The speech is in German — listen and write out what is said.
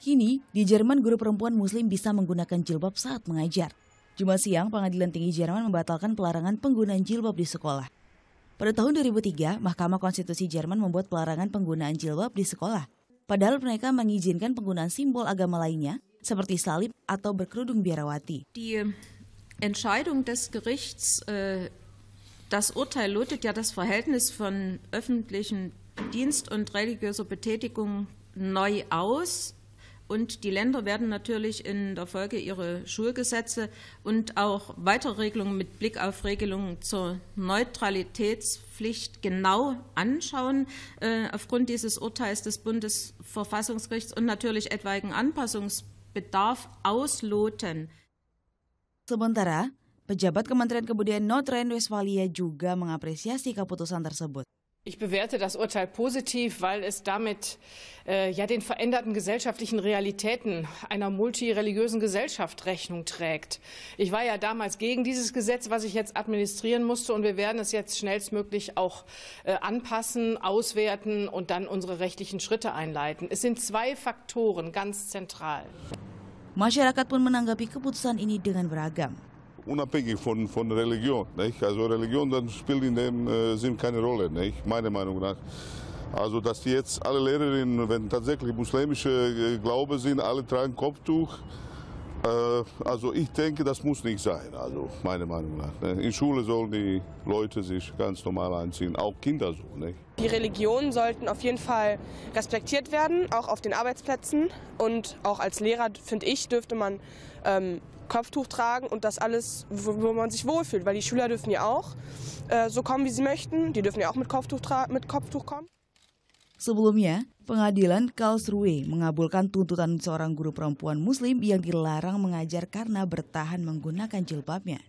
Kini, di Jerman guru perempuan muslim bisa menggunakan jilbab saat mengajar. Jumat siang, pengadilan tinggi Jerman membatalkan pelarangan penggunaan jilbab di sekolah. Pada tahun 2003, Mahkamah Konstitusi Jerman membuat pelarangan penggunaan jilbab di sekolah. Padahal mereka mengizinkan penggunaan simbol agama lainnya, seperti salib atau berkerudung biarawati. Die ähm, Entscheidung des Gerichts, äh, das Urteil lautet ja das Verhältnis von öffentlichen Dienst und religiöser Betätigung neu aus. Und die Länder werden natürlich in der Folge ihre Schulgesetze und auch weitere Regelungen mit Blick auf Regelungen zur Neutralitätspflicht genau anschauen, äh, aufgrund dieses Urteils des Bundesverfassungsgerichts und natürlich etwaigen Anpassungsbedarf ausloten. Sementara, pejabat Kementerian Kebudayaan Nordrhein-Westfalia juga mengapresiasi keputusan tersebut. Ich bewerte das Urteil positiv, weil es damit äh, ja den veränderten gesellschaftlichen Realitäten einer multireligiösen Gesellschaft Rechnung trägt. Ich war ja damals gegen dieses Gesetz, was ich jetzt administrieren musste, und wir werden es jetzt schnellstmöglich auch äh, anpassen, auswerten und dann unsere rechtlichen Schritte einleiten. Es sind zwei Faktoren ganz zentral. Masyarakat pun menanggapi keputusan ini dengan beragam unabhängig von, von Religion. Nicht? Also Religion dann spielt in dem äh, Sinn keine Rolle, nicht? meiner Meinung nach. Also dass jetzt alle Lehrerinnen, wenn tatsächlich muslimische äh, Glaube sind, alle tragen Kopftuch. Äh, also ich denke, das muss nicht sein, also meine Meinung nach. Ne? In Schule sollen die Leute sich ganz normal anziehen, auch Kinder so. Nicht? Ne? Die Religionen sollten auf jeden Fall respektiert werden, auch auf den Arbeitsplätzen. Und auch als Lehrer, finde ich, dürfte man ähm, Kopftuch tragen und das alles, wo, wo, man sich wohlfühlt. Weil die Schüler dürfen ja auch äh, so kommen, wie sie möchten. Die dürfen ja auch mit Kopftuch, mit Kopftuch kommen. Sebelumnya, pengadilan Karlsruhe mengabulkan tuntutan seorang guru perempuan muslim yang dilarang mengajar karena bertahan menggunakan jilbabnya.